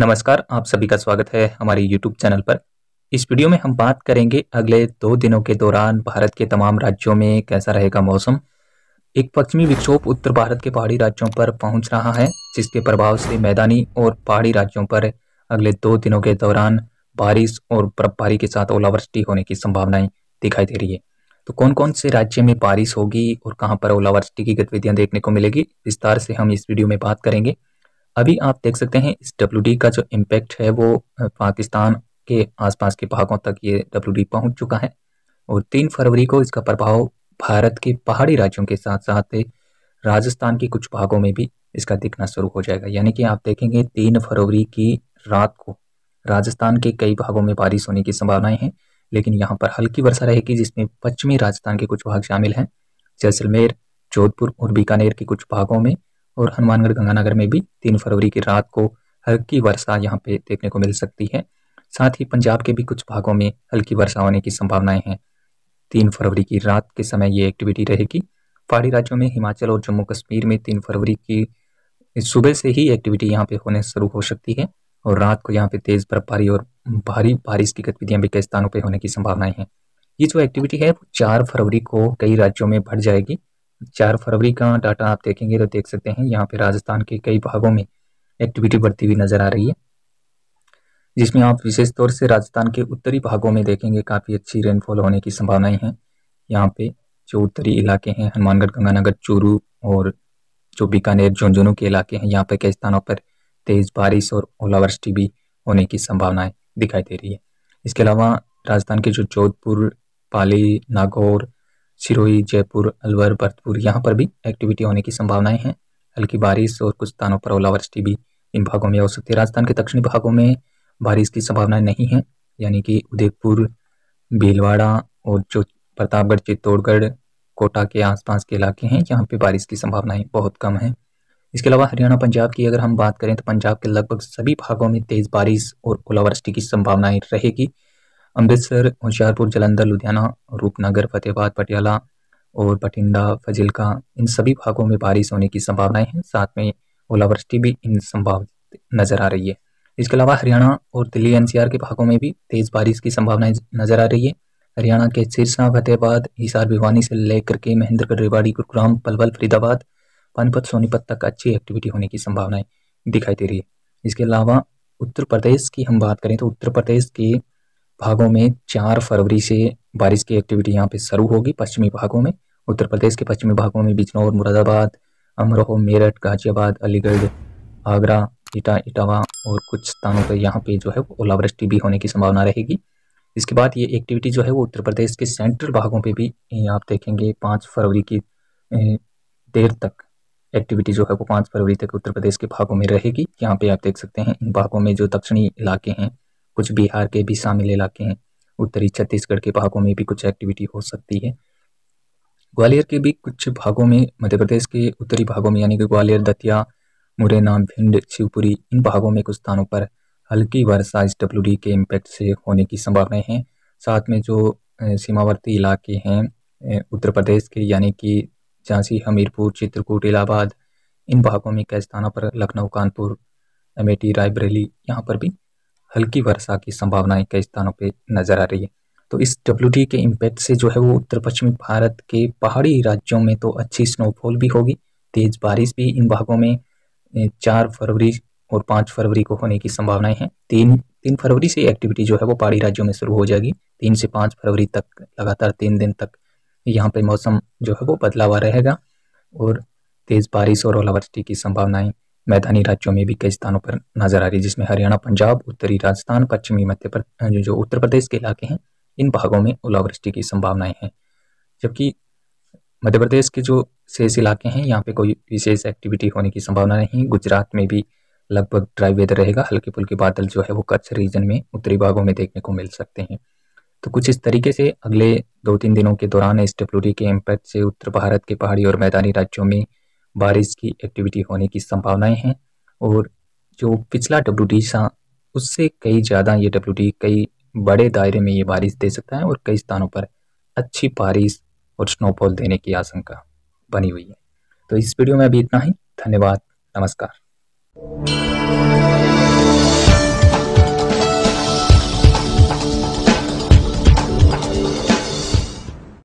नमस्कार आप सभी का स्वागत है हमारे YouTube चैनल पर इस वीडियो में हम बात करेंगे अगले दो दिनों के दौरान भारत के तमाम राज्यों में कैसा रहेगा मौसम एक पश्चिमी विक्षोभ उत्तर भारत के पहाड़ी राज्यों पर पहुंच रहा है जिसके प्रभाव से मैदानी और पहाड़ी राज्यों पर अगले दो दिनों के दौरान बारिश और बर्फबारी के साथ ओलावृष्टि होने की संभावनाएं दिखाई दे रही है तो कौन कौन से राज्य में बारिश होगी और कहाँ पर ओलावृष्टि की गतिविधियां देखने को मिलेगी विस्तार से हम इस वीडियो में बात करेंगे अभी आप देख सकते हैं इस डब्ल्यू का जो इम्पैक्ट है वो पाकिस्तान के आसपास के भागों तक ये डब्ल्यू पहुंच चुका है और तीन फरवरी को इसका प्रभाव भारत के पहाड़ी राज्यों के साथ साथ राजस्थान के कुछ भागों में भी इसका दिखना शुरू हो जाएगा यानी कि आप देखेंगे तीन फरवरी की रात को राजस्थान के कई भागों में बारिश होने की संभावनाएं हैं लेकिन यहाँ पर हल्की वर्षा रहेगी जिसमें पश्चिमी राजस्थान के कुछ भाग शामिल हैं जैसलमेर जोधपुर और बीकानेर के कुछ भागों में और हनुमानगढ़ गंगानगर में भी तीन फरवरी की रात को हल्की वर्षा यहाँ पे देखने को मिल सकती है साथ ही पंजाब के भी कुछ भागों में हल्की वर्षा होने की संभावनाएं हैं तीन फरवरी की रात के समय ये एक्टिविटी रहेगी पहाड़ी राज्यों में हिमाचल और जम्मू कश्मीर में तीन फरवरी की सुबह से ही एक्टिविटी यहाँ पे होने शुरू हो सकती है और रात को यहाँ पे तेज़ बर्फबारी और भारी बारिश की गतिविधियाँ भी कई स्थानों पर होने की संभावनाएं हैं ये जो एक्टिविटी है वो चार फरवरी को कई राज्यों में बढ़ जाएगी चार फरवरी का डाटा आप देखेंगे तो देख सकते हैं यहाँ पे राजस्थान के कई भागों में एक्टिविटी बढ़ती हुई नजर आ रही है जिसमें आप विशेष तौर से राजस्थान के उत्तरी भागों में देखेंगे काफ़ी अच्छी रेनफॉल होने की संभावनाएं हैं यहाँ पे जो उत्तरी इलाके हैं हनुमानगढ़ गंगानगर चूरू और जो बीकानेर झुंझुनू के इलाके हैं यहाँ पे कई स्थानों पर तेज़ बारिश और ओलावृष्टि भी होने की संभावनाएं दिखाई दे रही है इसके अलावा राजस्थान के जो जोधपुर पाली नागौर सिरोही जयपुर अलवर भरतपुर यहाँ पर भी एक्टिविटी होने की संभावनाएं हैं हल्की बारिश और कुछ स्थानों पर ओलावृष्टि भी इन भागों में हो सकती है राजस्थान के दक्षिणी भागों में बारिश की संभावनाएं नहीं है यानी कि उदयपुर भीलवाड़ा और जो प्रतापगढ़ चित्तौड़गढ़ कोटा के आसपास के इलाके हैं यहाँ पे बारिश की संभावनाएं बहुत कम हैं इसके अलावा हरियाणा पंजाब की अगर हम बात करें तो पंजाब के लगभग सभी भागों में तेज़ बारिश और ओलावृष्टि की संभावनाएं रहेगी अमृतसर होशियारपुर जलंधर लुधियाना रूपनगर फतेहाबाद पटियाला और बठिंडा फजिलका इन सभी भागों में बारिश होने की संभावनाएं हैं साथ में ओलावृष्टि भी इन संभावित नज़र आ रही है इसके अलावा हरियाणा और दिल्ली एनसीआर के भागों में भी तेज़ बारिश की संभावनाएं नज़र आ रही है हरियाणा के सिरसा फतेहाबाद हिसार भिवानी से लेकर के महेंद्रगढ़ रेवाड़ी गुरुग्राम पलवल फरीदाबाद पानीपत सोनीपत तक अच्छी एक्टिविटी होने की संभावनाएं दिखाई दे रही है इसके अलावा उत्तर प्रदेश की हम बात करें तो उत्तर प्रदेश के भागों में चार फरवरी से बारिश की एक्टिविटी यहाँ पे शुरू होगी पश्चिमी भागों में उत्तर प्रदेश के पश्चिमी भागों में बिजनौर मुरादाबाद अमरोह मेरठ गाजियाबाद अलीगढ़ आगरा इटा इटावा और कुछ स्थानों पर यहाँ पे जो है ओलावृष्टि भी होने की संभावना रहेगी इसके बाद ये एक्टिविटी जो है वो उत्तर प्रदेश के सेंट्रल भागों पे भी आप देखेंगे पाँच फरवरी की देर तक एक्टिविटी जो है वो पाँच फरवरी तक उत्तर प्रदेश के भागों में रहेगी यहाँ पे आप देख सकते हैं इन भागों में जो दक्षिणी इलाके हैं कुछ बिहार के भी शामिल इलाके हैं उत्तरी छत्तीसगढ़ के भागों में भी कुछ एक्टिविटी हो सकती है ग्वालियर के भी कुछ भागों में मध्य प्रदेश के उत्तरी भागों में यानी कि ग्वालियर दतिया मुरैना भिंड शिवपुरी इन भागों में कुछ स्थानों पर हल्की वर्षा एस डब्ल्यू के इम्पैक्ट से होने की संभावनाएं हैं साथ में जो सीमावर्ती इलाके हैं उत्तर प्रदेश के यानी कि झांसी हमीरपुर चित्रकूट इलाहाबाद इन भागों में कई स्थानों पर लखनऊ कानपुर अमेठी रायबरेली यहाँ पर भी हल्की वर्षा की संभावनाएं कई स्थानों पर नजर आ रही है तो इस डब्ल्यू के इम्पैक्ट से जो है वो उत्तर पश्चिमी भारत के पहाड़ी राज्यों में तो अच्छी स्नोफॉल भी होगी तेज़ बारिश भी इन भागों में चार फरवरी और पाँच फरवरी को होने की संभावनाएं हैं तीन तीन फरवरी से एक्टिविटी जो है वो पहाड़ी राज्यों में शुरू हो जाएगी तीन से पाँच फरवरी तक लगातार तीन दिन तक यहाँ पे मौसम जो है वो बदलावा रहेगा और तेज़ बारिश और ओलावृष्टि की संभावनाएं मैदानी राज्यों में भी कई स्थानों पर नजर आ रही है जिसमें हरियाणा पंजाब उत्तरी राजस्थान पश्चिमी मध्य प्रदेश जो उत्तर प्रदेश के इलाके हैं इन भागों में ओलावृष्टि की संभावनाएं हैं जबकि मध्य प्रदेश के जो शेष इलाके हैं यहाँ पे कोई विशेष एक्टिविटी होने की संभावना नहीं गुजरात में भी लगभग ड्राई वेदर रहेगा हल्के फुल्के बादल जो है वो कच्छ रीजन में उत्तरी भागों में देखने को मिल सकते हैं तो कुछ इस तरीके से अगले दो तीन दिनों के दौरान इस डिप्लोरी के इम्पैक्ट से उत्तर भारत के पहाड़ी और मैदानी राज्यों में बारिश की एक्टिविटी होने की संभावनाएं हैं और जो पिछला डब्ल्यू डी था उससे कई ज़्यादा ये डब्ल्यू डी कई बड़े दायरे में ये बारिश दे सकता है और कई स्थानों पर अच्छी बारिश और स्नोफॉल देने की आशंका बनी हुई है तो इस वीडियो में अभी इतना ही धन्यवाद नमस्कार